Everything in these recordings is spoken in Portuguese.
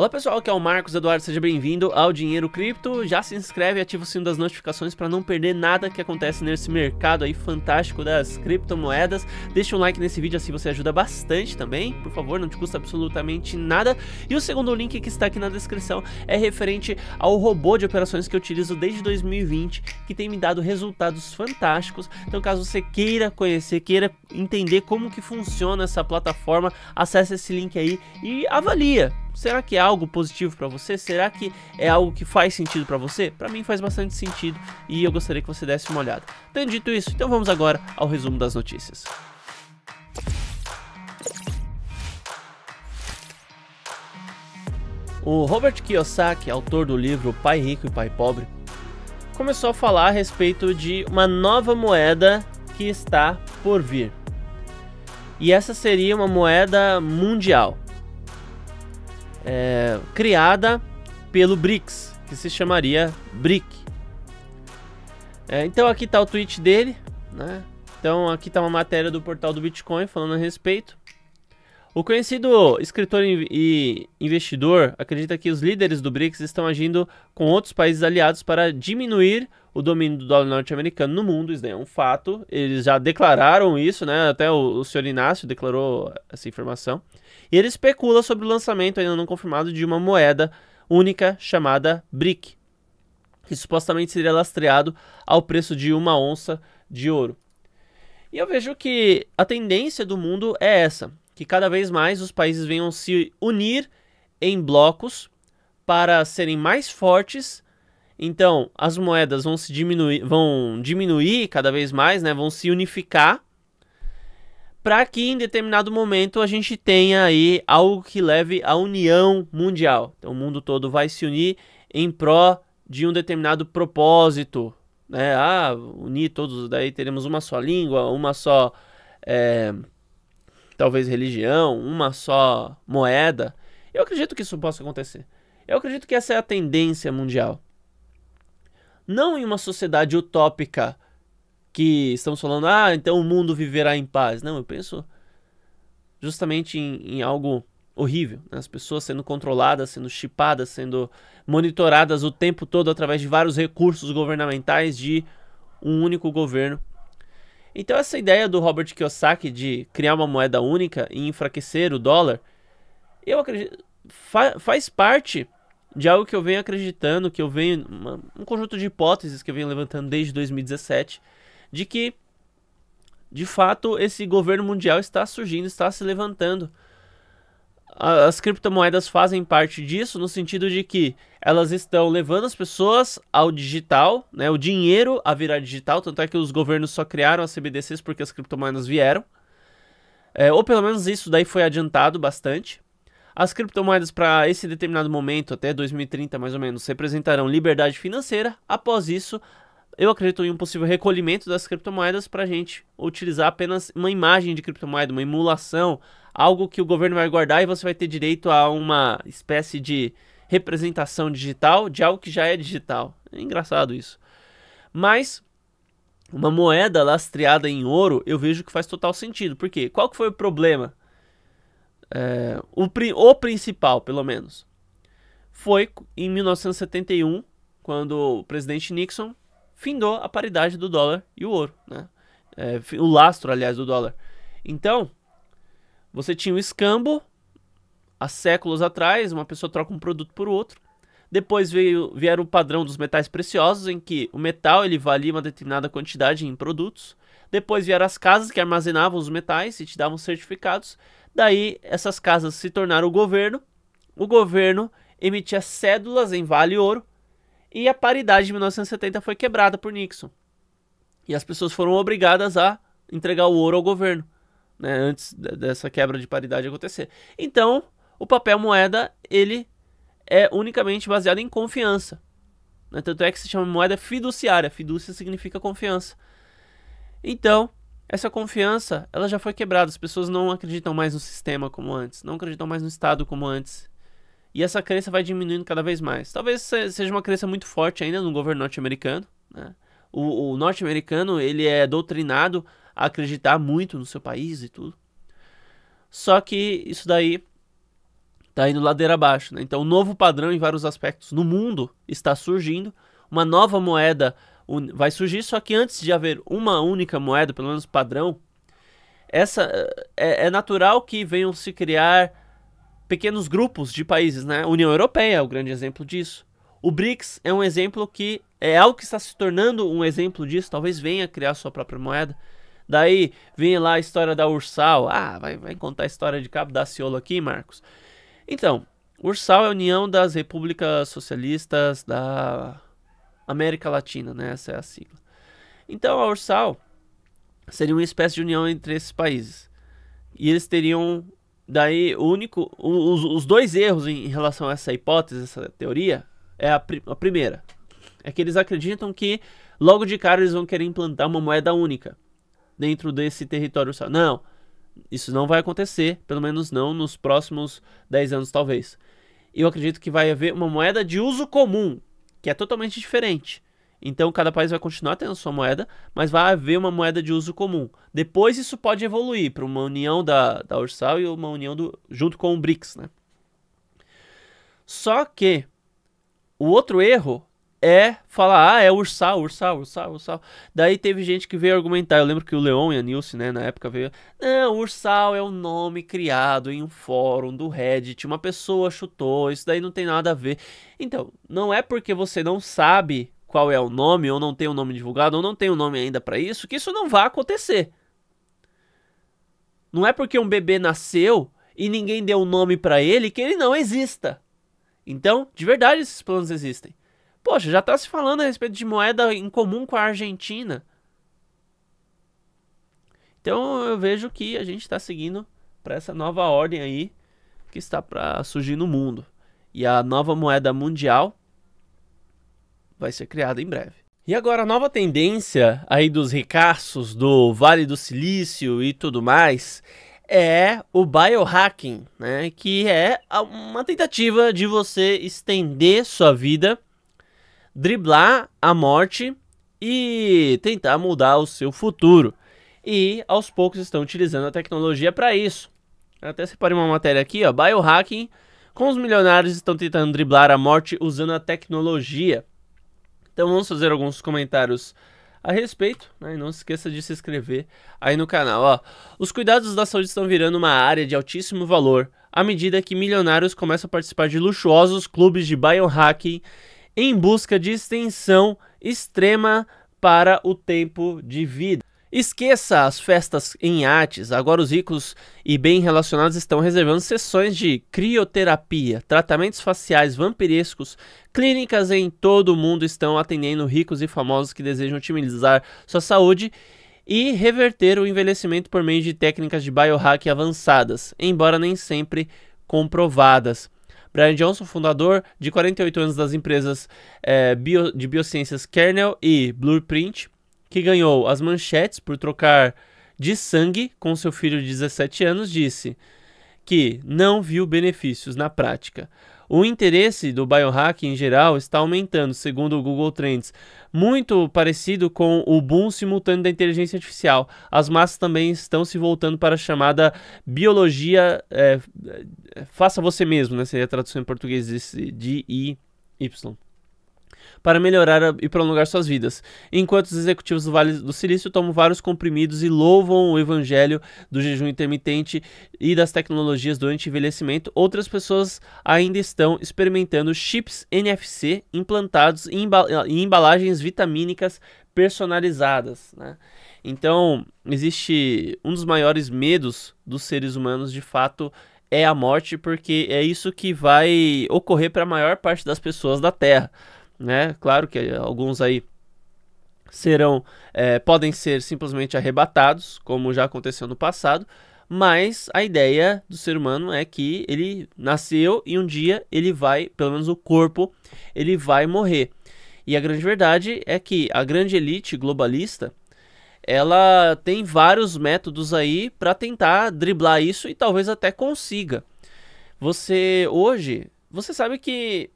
Olá pessoal, aqui é o Marcos Eduardo, seja bem-vindo ao Dinheiro Cripto. Já se inscreve e ativa o sino das notificações para não perder nada que acontece nesse mercado aí fantástico das criptomoedas. Deixa um like nesse vídeo assim você ajuda bastante também, por favor, não te custa absolutamente nada. E o segundo link que está aqui na descrição é referente ao robô de operações que eu utilizo desde 2020, que tem me dado resultados fantásticos. Então, caso você queira conhecer, queira entender como que funciona essa plataforma, acesse esse link aí e avalia Será que é algo positivo para você? Será que é algo que faz sentido para você? Para mim faz bastante sentido e eu gostaria que você desse uma olhada. Tendo dito isso, então vamos agora ao resumo das notícias. O Robert Kiyosaki, autor do livro Pai Rico e Pai Pobre, começou a falar a respeito de uma nova moeda que está por vir. E essa seria uma moeda mundial é, criada pelo BRICS, que se chamaria BRIC. É, então aqui está o tweet dele, né? Então aqui está uma matéria do portal do Bitcoin falando a respeito. O conhecido escritor e investidor acredita que os líderes do BRICS estão agindo com outros países aliados para diminuir o domínio do dólar norte-americano no mundo. Isso é um fato. Eles já declararam isso, né? Até o, o senhor Inácio declarou essa informação. E ele especula sobre o lançamento ainda não confirmado de uma moeda única chamada BRIC, que supostamente seria lastreado ao preço de uma onça de ouro. E eu vejo que a tendência do mundo é essa, que cada vez mais os países venham se unir em blocos para serem mais fortes. Então, as moedas vão se diminuir, vão diminuir cada vez mais, né? Vão se unificar para que em determinado momento a gente tenha aí algo que leve à união mundial. Então, o mundo todo vai se unir em pró de um determinado propósito. Né? Ah, unir todos, daí teremos uma só língua, uma só, é, talvez, religião, uma só moeda. Eu acredito que isso possa acontecer. Eu acredito que essa é a tendência mundial. Não em uma sociedade utópica que estamos falando, ah, então o mundo viverá em paz. Não, eu penso justamente em, em algo horrível. Né? As pessoas sendo controladas, sendo chipadas, sendo monitoradas o tempo todo através de vários recursos governamentais de um único governo. Então essa ideia do Robert Kiyosaki de criar uma moeda única e enfraquecer o dólar, eu acredito fa faz parte de algo que eu venho acreditando, que eu venho uma, um conjunto de hipóteses que eu venho levantando desde 2017 de que de fato esse governo mundial está surgindo, está se levantando. As criptomoedas fazem parte disso no sentido de que elas estão levando as pessoas ao digital, né, o dinheiro a virar digital, tanto é que os governos só criaram as CBDCs porque as criptomoedas vieram. É, ou pelo menos isso daí foi adiantado bastante. As criptomoedas para esse determinado momento, até 2030 mais ou menos, representarão liberdade financeira. Após isso, eu acredito em um possível recolhimento das criptomoedas para a gente utilizar apenas uma imagem de criptomoeda, uma emulação, algo que o governo vai guardar e você vai ter direito a uma espécie de representação digital de algo que já é digital. É engraçado isso. Mas uma moeda lastreada em ouro, eu vejo que faz total sentido. Por quê? Qual que foi o problema? É, o, o principal, pelo menos, foi em 1971, quando o presidente Nixon findou a paridade do dólar e o ouro, né? É, o lastro, aliás, do dólar. Então, você tinha o escambo há séculos atrás, uma pessoa troca um produto por outro. Depois veio vieram o padrão dos metais preciosos, em que o metal ele valia uma determinada quantidade em produtos. Depois vieram as casas que armazenavam os metais e te davam certificados. Daí essas casas se tornaram o governo. O governo emitia cédulas em vale ouro e a paridade de 1970 foi quebrada por Nixon. E as pessoas foram obrigadas a entregar o ouro ao governo, né, antes dessa quebra de paridade acontecer. Então, o papel moeda, ele é unicamente baseado em confiança. Né? Tanto é que se chama moeda fiduciária. Fidúcia significa confiança. Então, essa confiança, ela já foi quebrada. As pessoas não acreditam mais no sistema como antes, não acreditam mais no Estado como antes. E essa crença vai diminuindo cada vez mais. Talvez seja uma crença muito forte ainda no governo norte-americano. Né? O, o norte-americano ele é doutrinado a acreditar muito no seu país e tudo. Só que isso daí está indo ladeira abaixo. Né? Então, um novo padrão em vários aspectos no mundo está surgindo. Uma nova moeda vai surgir, só que antes de haver uma única moeda, pelo menos padrão, essa eh, é, é natural que venham se criar pequenos grupos de países, né? A União Europeia é o grande exemplo disso. O BRICS é um exemplo que é algo que está se tornando um exemplo disso, talvez venha criar sua própria moeda. Daí vem lá a história da Ursal. Ah, vai, vai contar a história de Cabo da Daciolo aqui, Marcos. Então, Ursal é a União das Repúblicas Socialistas da América Latina, né? Essa é a sigla. Então, a Ursal seria uma espécie de união entre esses países. E eles teriam Daí, o único, os, os dois erros em relação a essa hipótese, essa teoria, é a, a primeira. É que eles acreditam que logo de cara eles vão querer implantar uma moeda única dentro desse território. Não, isso não vai acontecer, pelo menos não nos próximos 10 anos, talvez. Eu acredito que vai haver uma moeda de uso comum, que é totalmente diferente. Então, cada país vai continuar tendo sua moeda, mas vai haver uma moeda de uso comum. Depois, isso pode evoluir para uma união da, da Ursal e uma união do, junto com o BRICS. Né? Só que o outro erro é falar, ah, é Ursal, Ursal, Ursal, Ursal. Daí teve gente que veio argumentar. Eu lembro que o Leon e a Nilce, né, na época veio. Não, Ursal é um nome criado em um fórum do Reddit. Uma pessoa chutou, isso daí não tem nada a ver. Então, não é porque você não sabe qual é o nome, ou não tem o um nome divulgado, ou não tem o um nome ainda para isso, que isso não vai acontecer. Não é porque um bebê nasceu e ninguém deu um nome para ele que ele não exista. Então, de verdade, esses planos existem. Poxa, já está se falando a respeito de moeda em comum com a Argentina. Então, eu vejo que a gente está seguindo para essa nova ordem aí que está para surgir no mundo. E a nova moeda mundial vai ser criada em breve. E agora a nova tendência aí dos ricaços do Vale do Silício e tudo mais é o biohacking, né? Que é uma tentativa de você estender sua vida, driblar a morte e tentar mudar o seu futuro. E aos poucos estão utilizando a tecnologia para isso. Eu até separei uma matéria aqui, ó, biohacking, com os milionários estão tentando driblar a morte usando a tecnologia. Então vamos fazer alguns comentários a respeito, né? E não se esqueça de se inscrever aí no canal. Ó, os cuidados da saúde estão virando uma área de altíssimo valor à medida que milionários começam a participar de luxuosos clubes de biohacking em busca de extensão extrema para o tempo de vida. Esqueça as festas em artes, agora os ricos e bem relacionados estão reservando sessões de crioterapia, tratamentos faciais vampirescos, clínicas em todo o mundo estão atendendo ricos e famosos que desejam otimizar sua saúde e reverter o envelhecimento por meio de técnicas de biohack avançadas, embora nem sempre comprovadas. Brian Johnson, fundador de 48 anos das empresas é, bio, de biociências Kernel e Blueprint, que ganhou as manchetes por trocar de sangue com seu filho de 17 anos, disse que não viu benefícios na prática. O interesse do biohacking em geral está aumentando, segundo o Google Trends, muito parecido com o boom simultâneo da inteligência artificial. As massas também estão se voltando para a chamada biologia é, faça você mesmo, né? seria a tradução em português de, de para melhorar e prolongar suas vidas, enquanto os executivos do Vale do Silício tomam vários comprimidos e louvam o evangelho do jejum intermitente e das tecnologias do anti-envelhecimento, outras pessoas ainda estão experimentando chips NFC implantados em, embalagens vitamínicas personalizadas. Né? Então, existe um dos maiores medos dos seres humanos, de fato, é a morte, porque é isso que vai ocorrer para a maior parte das pessoas da Terra né? Claro que eh, alguns aí serão é, podem ser simplesmente arrebatados, como já aconteceu no passado, mas a ideia do ser humano é que ele nasceu e um dia ele vai, pelo menos o corpo, ele vai morrer. E a grande verdade é que a grande elite globalista ela tem vários métodos aí para tentar driblar isso e talvez até consiga. Você hoje, você sabe que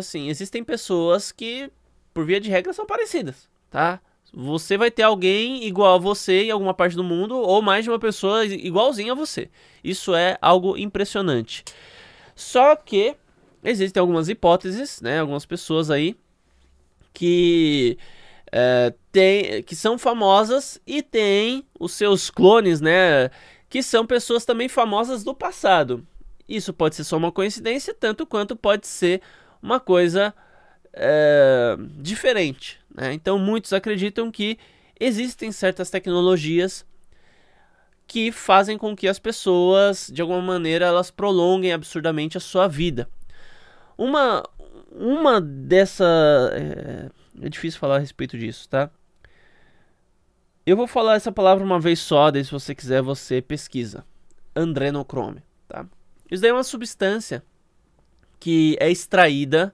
assim, existem pessoas que, por via de regra, são parecidas, tá? Você vai ter alguém igual a você em alguma parte do mundo, ou mais de uma pessoa igualzinha a você. Isso é algo impressionante. Só que existem algumas hipóteses, né? Algumas pessoas aí que é, tem, que são famosas e tem os seus clones, né? Que são pessoas também famosas do passado. Isso pode ser só uma coincidência, tanto quanto pode ser uma coisa é, diferente. Né? Então, muitos acreditam que existem certas tecnologias que fazem com que as pessoas, de alguma maneira, elas prolonguem absurdamente a sua vida. Uma, uma dessa. É, é difícil falar a respeito disso, tá? Eu vou falar essa palavra uma vez só, daí se você quiser você pesquisa. Andrenochrome, tá? Isso daí é uma substância que é extraída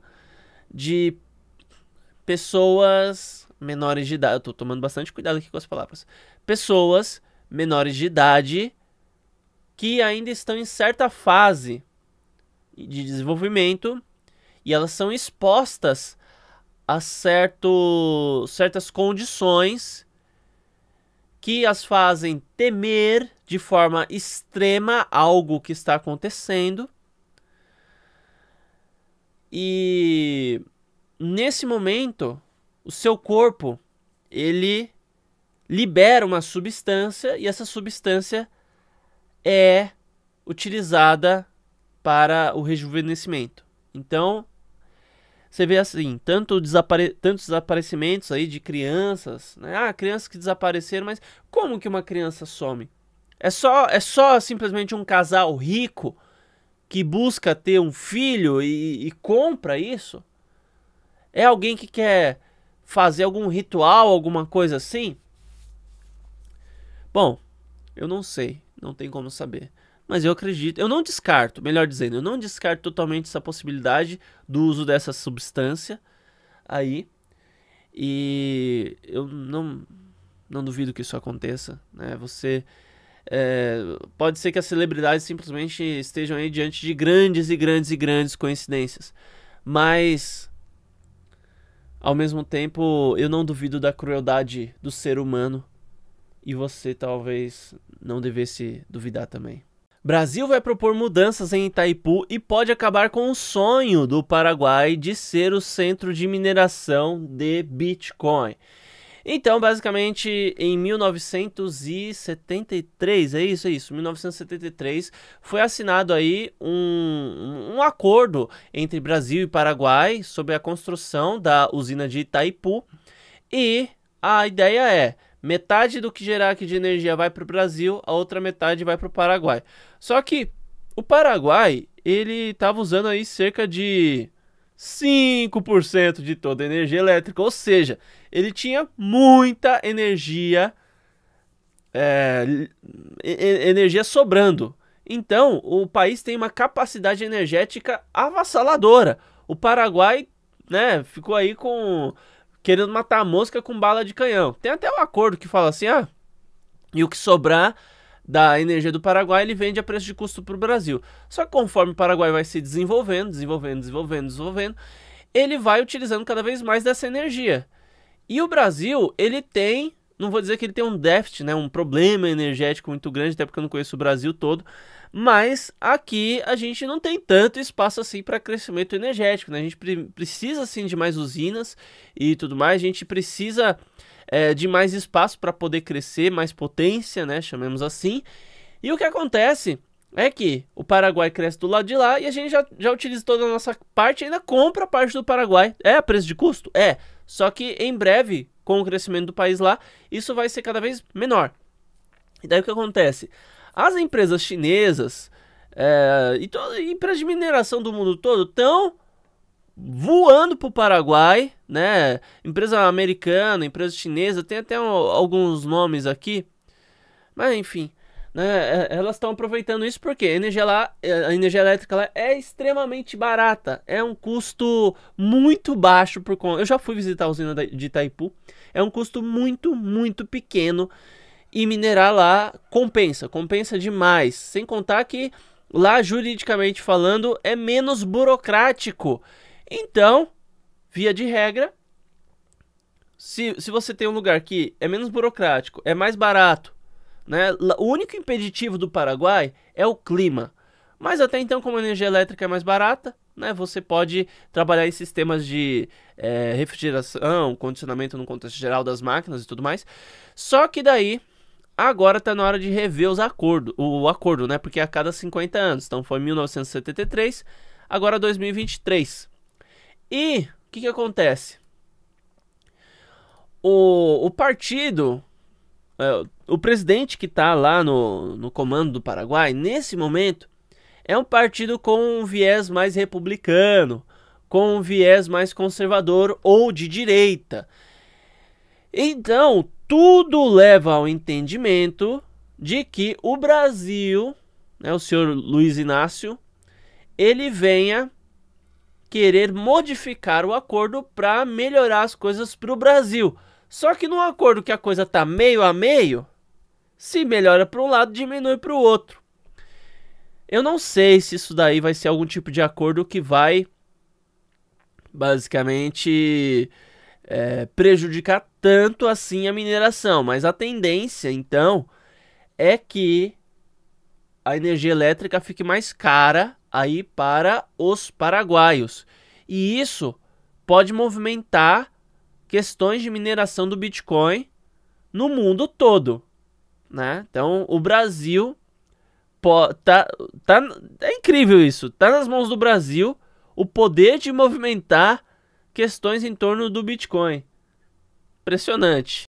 de pessoas menores de idade. Eu tô tomando bastante cuidado aqui com as palavras. Pessoas menores de idade que ainda estão em certa fase de desenvolvimento e elas são expostas a certo, certas condições que as fazem temer de forma extrema algo que está acontecendo e nesse momento, o seu corpo ele libera uma substância e essa substância é utilizada para o rejuvenescimento. Então, você vê assim, tanto desapare... tantos desaparecimentos aí de crianças, né? Ah, crianças que desapareceram, mas como que uma criança some? É só é só simplesmente um casal rico que busca ter um filho e, e compra isso? É alguém que quer fazer algum ritual, alguma coisa assim? Bom, eu não sei, não tem como saber. Mas eu acredito, eu não descarto, melhor dizendo, eu não descarto totalmente essa possibilidade do uso dessa substância aí. E eu não, não duvido que isso aconteça, né? Você é, pode ser que as celebridades simplesmente estejam aí diante de grandes e grandes e grandes coincidências. Mas, ao mesmo tempo, eu não duvido da crueldade do ser humano. E você talvez não devesse duvidar também. Brasil vai propor mudanças em Itaipu e pode acabar com o sonho do Paraguai de ser o centro de mineração de Bitcoin. Então, basicamente, em 1973, é isso, é isso, 1973, foi assinado aí um, um acordo entre Brasil e Paraguai sobre a construção da usina de Itaipu. E a ideia é, metade do que gerar aqui de energia vai para o Brasil, a outra metade vai para o Paraguai. Só que o Paraguai, ele estava usando aí cerca de 5% de toda a energia elétrica, ou seja, ele tinha muita energia, é, energia sobrando. Então, o país tem uma capacidade energética avassaladora. O Paraguai, né, ficou aí com querendo matar a mosca com bala de canhão. Tem até um acordo que fala assim, ah, e o que sobrar da energia do Paraguai, ele vende a preço de custo para o Brasil. Só que conforme o Paraguai vai se desenvolvendo, desenvolvendo, desenvolvendo, desenvolvendo, ele vai utilizando cada vez mais dessa energia. E o Brasil, ele tem, não vou dizer que ele tem um déficit, né, um problema energético muito grande, até porque eu não conheço o Brasil todo, mas aqui a gente não tem tanto espaço assim para crescimento energético, né? A gente pre precisa assim de mais usinas e tudo mais, a gente precisa é, de mais espaço para poder crescer, mais potência, né? Chamemos assim. E o que acontece é que o Paraguai cresce do lado de lá e a gente já, já utiliza toda a nossa parte e ainda compra parte do Paraguai. É a preço de custo? É. Só que em breve, com o crescimento do país lá, isso vai ser cada vez menor. E daí o que acontece? As empresas chinesas é, e todas empresas de mineração do mundo todo estão voando para o Paraguai, né? Empresa americana, empresa chinesa, tem até um, alguns nomes aqui, mas enfim, né? É, elas estão aproveitando isso porque a energia, lá, é, a energia elétrica lá é extremamente barata, é um custo muito baixo por conta. Eu já fui visitar a usina de Itaipu, é um custo muito, muito pequeno e minerar lá compensa, compensa demais. Sem contar que lá, juridicamente falando, é menos burocrático então, via de regra, se, se você tem um lugar que é menos burocrático, é mais barato, né? O único impeditivo do Paraguai é o clima. Mas até então, como a energia elétrica é mais barata, né, você pode trabalhar em sistemas de é, refrigeração, condicionamento no contexto geral das máquinas e tudo mais. Só que daí, agora está na hora de rever os acordo, o acordo, né? Porque é a cada 50 anos. Então foi 1973, agora 2023. E o que, que acontece? O, o partido, é, o presidente que está lá no, no comando do Paraguai, nesse momento, é um partido com um viés mais republicano, com um viés mais conservador ou de direita. Então, tudo leva ao entendimento de que o Brasil, né, o senhor Luiz Inácio, ele venha querer modificar o acordo para melhorar as coisas para o Brasil. Só que num acordo que a coisa tá meio a meio, se melhora para um lado, diminui para o outro. Eu não sei se isso daí vai ser algum tipo de acordo que vai basicamente é, prejudicar tanto assim a mineração, mas a tendência então é que a energia elétrica fique mais cara aí para os paraguaios. E isso pode movimentar questões de mineração do Bitcoin no mundo todo, né? Então, o Brasil tá, tá é incrível isso. está nas mãos do Brasil o poder de movimentar questões em torno do Bitcoin. Impressionante.